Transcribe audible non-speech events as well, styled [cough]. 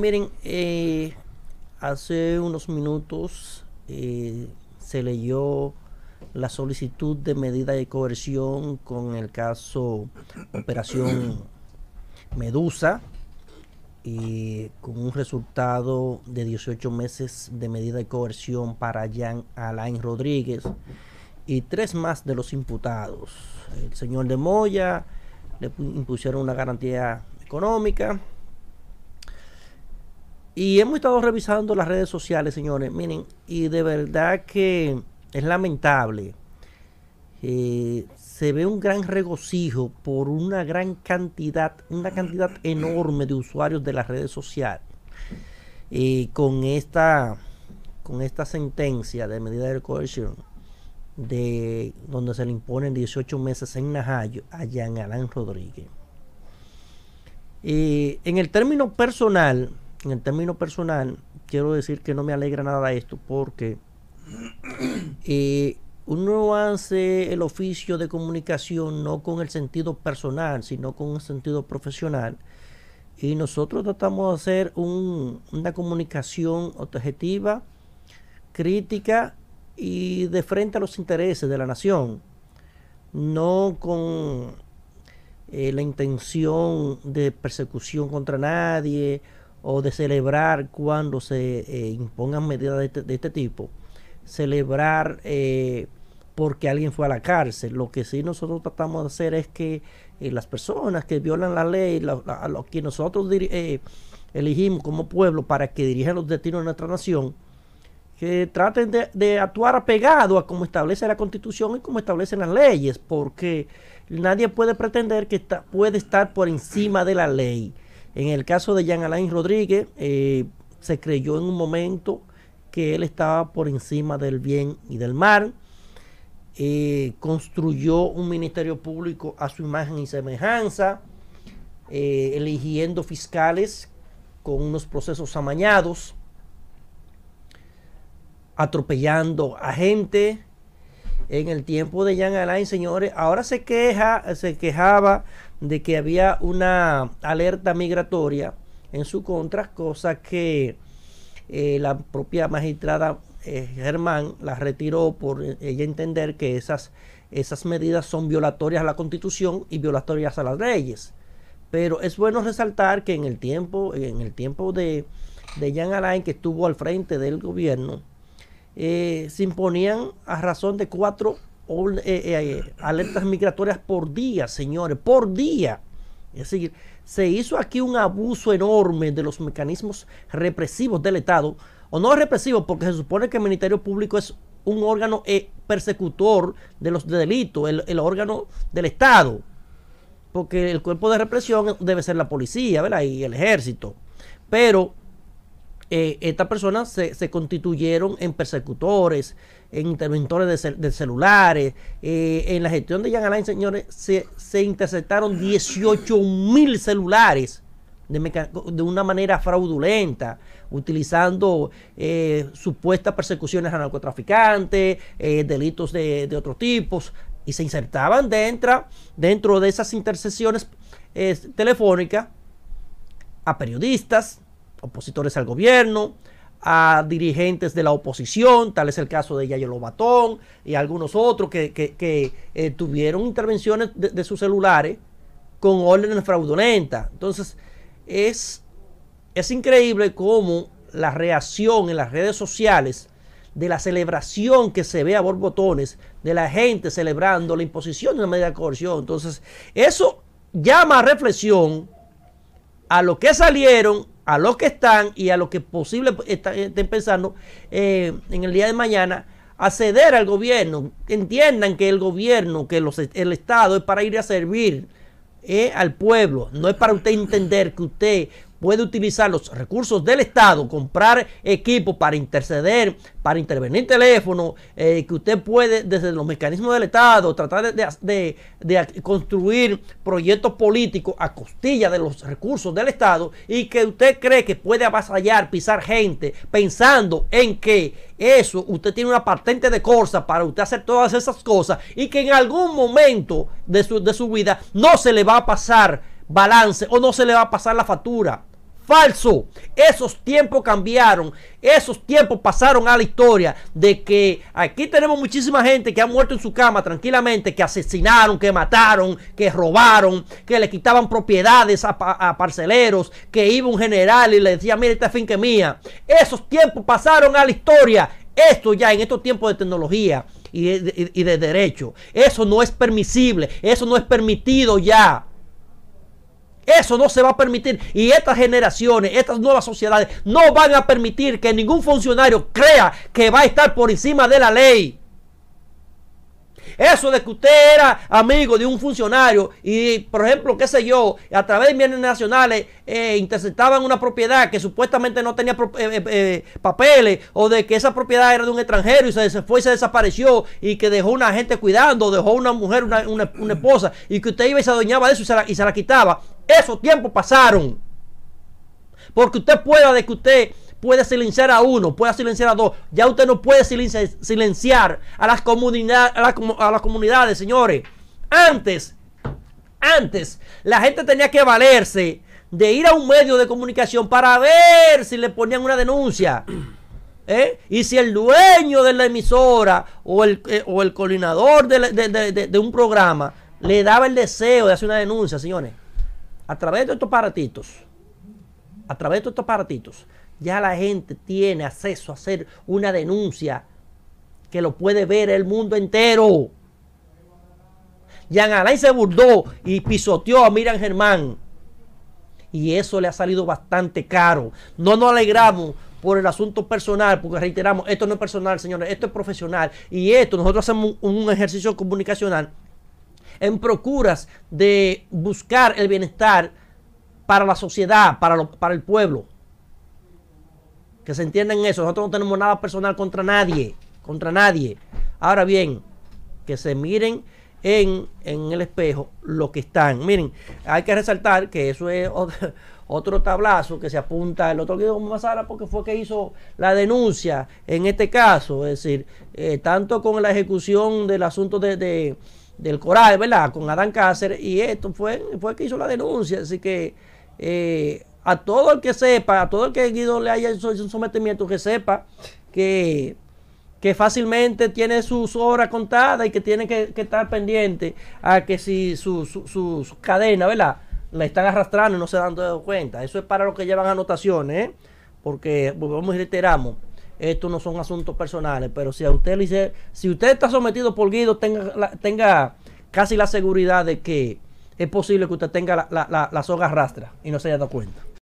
miren, eh, hace unos minutos eh, se leyó la solicitud de medida de coerción con el caso Operación Medusa y con un resultado de 18 meses de medida de coerción para Jan Alain Rodríguez y tres más de los imputados. El señor de Moya le impusieron una garantía económica, y hemos estado revisando las redes sociales, señores. Miren, y de verdad que es lamentable. Eh, se ve un gran regocijo por una gran cantidad, una cantidad enorme de usuarios de las redes sociales. con esta con esta sentencia de medida de coerción de donde se le imponen 18 meses en Najayo a Jean Alain Rodríguez. Eh, en el término personal, en término personal, quiero decir que no me alegra nada esto porque [clears throat] eh, uno hace el oficio de comunicación no con el sentido personal, sino con un sentido profesional. Y nosotros tratamos de hacer una comunicación objetiva, crítica y de frente a los intereses de la nación, no con eh, la intención de persecución contra nadie o de celebrar cuando se eh, impongan medidas de este, este tipo, celebrar eh, porque alguien fue a la cárcel. Lo que sí nosotros tratamos de hacer es que eh, las personas que violan la ley, a los que nosotros elegimos como pueblo para que dirijan los destinos de nuestra nación, que traten de, actuar apegado a como establece la constitución y como establecen las leyes, porque nadie puede pretender que puede estar por encima de la ley. En el caso de Jean Alain Rodríguez, eh, se creyó en un momento que él estaba por encima del bien y del mal. Eh, construyó un ministerio público a su imagen y semejanza, eh, eligiendo fiscales con unos procesos amañados, atropellando a gente. En el tiempo de Jean Alain, señores, ahora se queja, se quejaba de que había una alerta migratoria en su contra, cosa que eh, la propia magistrada eh, Germán la retiró por eh, ella entender que esas, esas medidas son violatorias a la constitución y violatorias a las leyes. Pero es bueno resaltar que en el tiempo, en el tiempo de, Jean Alain, que estuvo al frente del gobierno, se imponían a razón de cuatro eh, eh, eh, alertas migratorias por día, señores, por día. Es decir, se hizo aquí un abuso enorme de los mecanismos represivos del Estado, o no represivos, porque se supone que el Ministerio Público es un órgano persecutor de los delitos, el, el, órgano del Estado, porque el cuerpo de represión debe ser la policía, ¿verdad? Y el ejército. Pero eh, estas personas se, constituyeron en persecutores, en interventores de, celulares. Eh, en la gestión de Jan señores, se, interceptaron 18 mil celulares de, una manera fraudulenta, utilizando eh, supuestas persecuciones a narcotraficantes, delitos de, otros tipos, y se insertaban dentro, dentro de esas intercesiones telefónicas a periodistas, opositores al gobierno, a dirigentes de la oposición, tal es el caso de Yayo Lobatón y algunos otros que, eh, tuvieron intervenciones de, sus celulares con órdenes fraudulentas. Entonces, es, es increíble cómo la reacción en las redes sociales de la celebración que se ve a borbotones, de la gente celebrando la imposición de la medida de coerción. Entonces, eso llama a reflexión a lo que salieron a los que están y a los que posible estén pensando eh, en el día de mañana acceder al gobierno. Entiendan que el gobierno, que los, el Estado es para ir a servir eh, al pueblo. No es para usted entender que usted puede utilizar los recursos del Estado, comprar equipo para interceder, para intervenir teléfono, eh, que usted puede desde los mecanismos del Estado tratar de, construir proyectos políticos a costilla de los recursos del Estado y que usted cree que puede avasallar, pisar gente, pensando en que eso, usted tiene una patente de corsa para usted hacer todas esas cosas y que en algún momento de su vida no se le va a pasar balance o no se le va a pasar la factura falso. Esos tiempos cambiaron. Esos tiempos pasaron a la historia de que aquí tenemos muchísima gente que ha muerto en su cama tranquilamente, que asesinaron, que mataron, que robaron, que le quitaban propiedades a, parceleros, que iba un general y le decía, mira, esta finca es mía. Esos tiempos pasaron a la historia. Esto ya en estos tiempos de tecnología y de derecho, eso no es permisible, eso no es permitido ya. Eso no se va a permitir. Y estas generaciones, estas nuevas sociedades, no van a permitir que ningún funcionario crea que va a estar por encima de la ley. Eso de que usted era amigo de un funcionario y, por ejemplo, qué sé yo, a través de bienes nacionales eh, interceptaban una propiedad que supuestamente no tenía eh, eh, papeles o de que esa propiedad era de un extranjero y se fue y se desapareció y que dejó una gente cuidando, dejó una mujer, una, esposa y que usted iba y se adueñaba de eso y se la quitaba. Esos tiempos pasaron. Porque usted pueda de que usted puede silenciar a uno, pueda silenciar a dos. Ya usted no puede silenciar a las, comunidades, a, las, comunidades, señores. Antes, antes, la gente tenía que valerse de ir a un medio de comunicación para ver si le ponían una denuncia. [clears throat] ¿eh? Y si el dueño de la emisora o el, eh, o el coordinador de, de un programa le daba el deseo de hacer una denuncia, señores a través de estos aparatitos, a través de estos aparatitos, ya la gente tiene acceso a hacer una denuncia que lo puede ver el mundo entero. Jean Alain se burló y pisoteó a Miriam Germán. Y eso le ha salido bastante caro. No nos alegramos por el asunto personal, porque reiteramos, esto no es personal, señores, esto es profesional. Y esto, nosotros hacemos un ejercicio comunicacional en procuras de buscar el bienestar para la sociedad, para, para el pueblo. Que se entiendan eso. Nosotros no tenemos nada personal contra nadie. Contra nadie. Ahora bien, que se miren en, el espejo lo que están. Miren, hay que resaltar que eso es [laughs] otro, tablazo que se apunta el otro más Mazara porque fue que hizo la denuncia en este caso. Es decir, eh, tanto con la ejecución del asunto de del Coral, ¿verdad? Con Adán Cáceres, y esto fue, fue el que hizo la denuncia. Así que eh, a todo el que sepa, a todo el que Guido le haya hecho un sometimiento, que sepa que, que fácilmente tiene sus horas contadas y que tiene que, estar pendiente a que si sus su, cadenas, ¿verdad? La están arrastrando y no se dan cuenta. Eso es para los que llevan anotaciones, ¿eh? Porque, pues, volvemos y reiteramos, estos no son asuntos personales, pero si a usted le dice, si usted está sometido por Guido, tenga, tenga casi la seguridad de que es posible que usted tenga la, la, la soga arrastra y no se haya dado cuenta.